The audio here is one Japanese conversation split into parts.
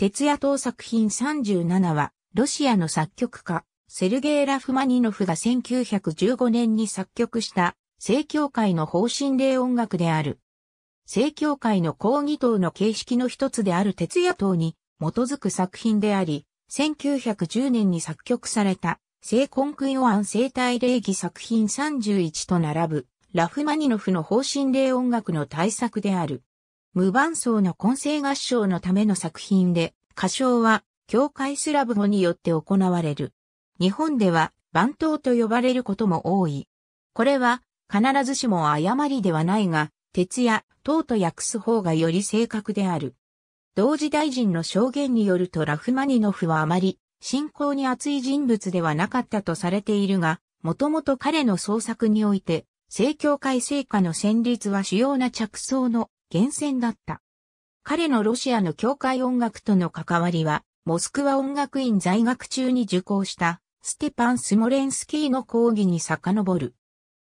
徹夜党作品37は、ロシアの作曲家、セルゲイ・ラフマニノフが1915年に作曲した、正教会の方針令音楽である。正教会の抗議等の形式の一つである徹夜党に基づく作品であり、1910年に作曲された、聖コンクイオアン生体礼儀作品31と並ぶ、ラフマニノフの方針令音楽の大作である。無伴奏の混声合唱のための作品で、歌唱は、教会スラブ語によって行われる。日本では、番頭と呼ばれることも多い。これは、必ずしも誤りではないが、徹や、等と訳す方がより正確である。同時大臣の証言によるとラフマニノフはあまり、信仰に厚い人物ではなかったとされているが、もともと彼の創作において、正教会聖歌の旋律は主要な着想の厳選だった。彼のロシアの教会音楽との関わりは、モスクワ音楽院在学中に受講したステパン・スモレンスキーの講義に遡る。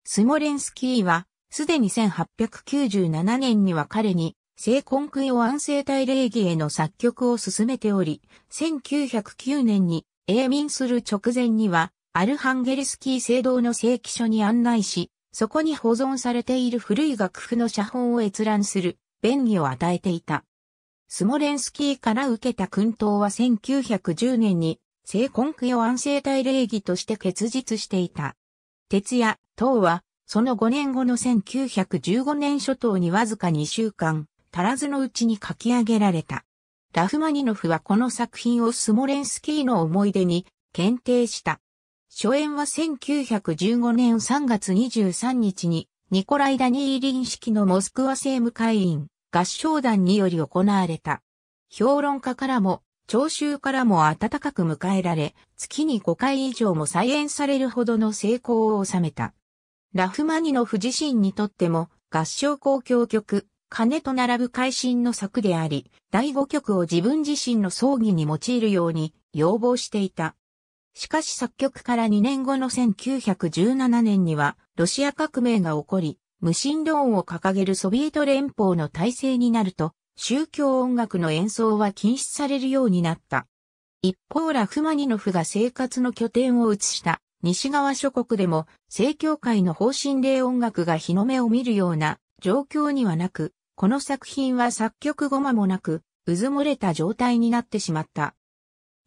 スモレンスキーは、すでに1897年には彼に、聖コンク空ア安静体礼儀への作曲を進めており、1909年に永眠する直前には、アルハンゲルスキー聖堂の聖記書に案内し、そこに保存されている古い楽譜の写本を閲覧する便宜を与えていた。スモレンスキーから受けた訓導は1910年に、聖根区を安静大礼儀として結実していた。徹夜、等は、その5年後の1915年初頭にわずか2週間、足らずのうちに書き上げられた。ラフマニノフはこの作品をスモレンスキーの思い出に検定した。初演は1915年3月23日に、ニコライ・ダニーリン式のモスクワ政務会員、合唱団により行われた。評論家からも、聴衆からも温かく迎えられ、月に5回以上も再演されるほどの成功を収めた。ラフマニノフ自身にとっても、合唱交響曲、鐘と並ぶ会心の作であり、第5曲を自分自身の葬儀に用いるように要望していた。しかし作曲から2年後の1917年には、ロシア革命が起こり、無神論を掲げるソビエト連邦の体制になると、宗教音楽の演奏は禁止されるようになった。一方ラフマニノフが生活の拠点を移した西側諸国でも、正教会の方針令音楽が日の目を見るような状況にはなく、この作品は作曲後間もなく、うずもれた状態になってしまった。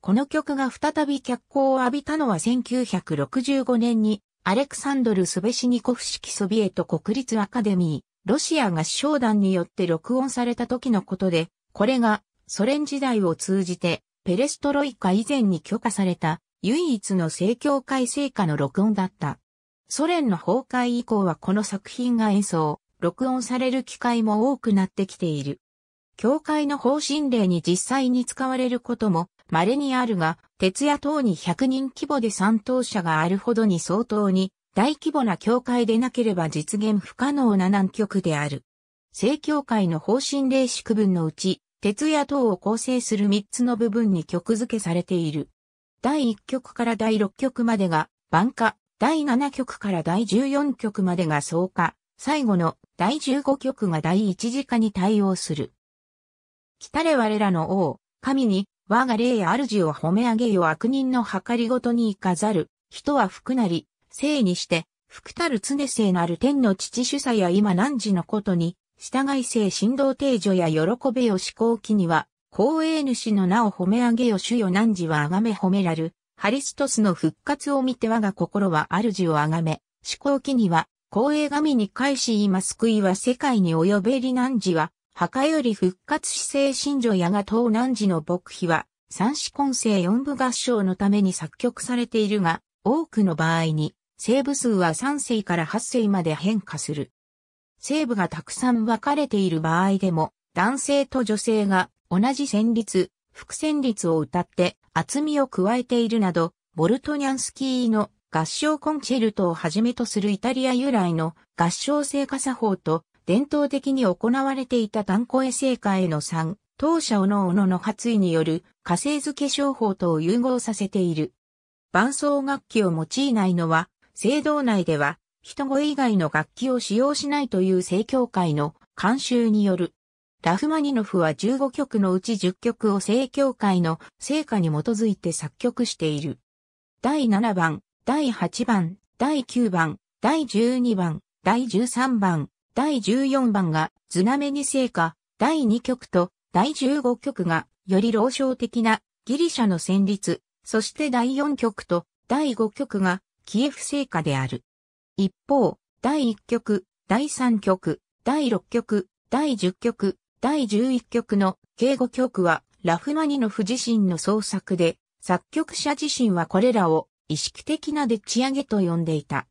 この曲が再び脚光を浴びたのは1965年にアレクサンドル・スベシニコフ式ソビエト国立アカデミー、ロシア合唱団によって録音された時のことで、これがソ連時代を通じてペレストロイカ以前に許可された唯一の正教会聖歌の録音だった。ソ連の崩壊以降はこの作品が演奏、録音される機会も多くなってきている。教会の方針令に実際に使われることも稀にあるが、徹夜等に100人規模で参当者があるほどに相当に大規模な教会でなければ実現不可能な難局である。正教会の方針令式文のうち、徹夜等を構成する3つの部分に曲付けされている。第1曲から第6曲までが晩歌、第7曲から第14曲までが草歌、最後の第15曲が第1次化に対応する。来たれ我らの王、神に我が霊主を褒め上げよ悪人の計りごとに行かざる、人は福なり、生にして、福たる常生なる天の父主さや今何時のことに、従い生振動定助や喜べよ思考期には、光栄主の名を褒め上げよ主よ何時はあがめ褒めらる、ハリストスの復活を見て我が心は主をあがめ、思考期には、光栄神に返し今救いは世界に及べり何時は、墓より復活姿勢新女やが東南寺の牧碑は、三子根性四部合唱のために作曲されているが、多くの場合に、西部数は三世から八世まで変化する。西部がたくさん分かれている場合でも、男性と女性が同じ旋律、副旋律を歌って厚みを加えているなど、ボルトニャンスキーの合唱コンチェルトをはじめとするイタリア由来の合唱性。歌作法と伝統的に行われていた炭鉱衛生化への3、当社おのおのの発意による火星付け商法とを融合させている。伴奏楽器を用いないのは、聖堂内では、人声以外の楽器を使用しないという聖教会の慣習による。ラフマニノフは15曲のうち10曲を聖教会の聖歌に基づいて作曲している。第7番、第8番、第9番、第12番、第13番、第14番が図ナメに聖歌、第2曲と第15曲がより老少的なギリシャの旋律、そして第4曲と第5曲がキエフ聖歌である。一方、第1曲、第3曲、第6曲、第10曲、第11曲の計5曲はラフマニノフ自身の創作で、作曲者自身はこれらを意識的なでっち上げと呼んでいた。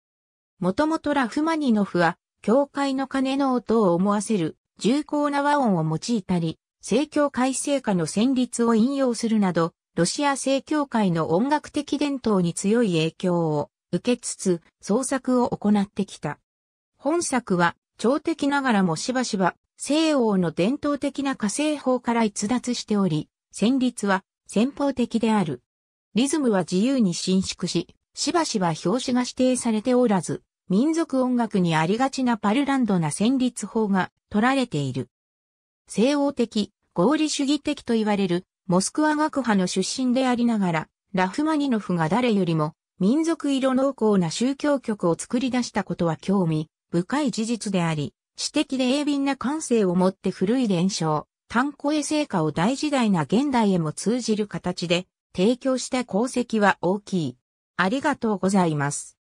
もともとラフマニノフは教会の鐘の音を思わせる重厚な和音を用いたり、正教会聖歌の旋律を引用するなど、ロシア正教会の音楽的伝統に強い影響を受けつつ創作を行ってきた。本作は、朝敵ながらもしばしば西欧の伝統的な火星法から逸脱しており、旋律は先方的である。リズムは自由に伸縮し、しばしば表紙が指定されておらず、民族音楽にありがちなパルランドな旋律法が取られている。西欧的、合理主義的と言われるモスクワ学派の出身でありながら、ラフマニノフが誰よりも民族色濃厚な宗教曲を作り出したことは興味深い事実であり、知的で鋭敏な感性を持って古い伝承、単へ成果を大時代な現代へも通じる形で提供した功績は大きい。ありがとうございます。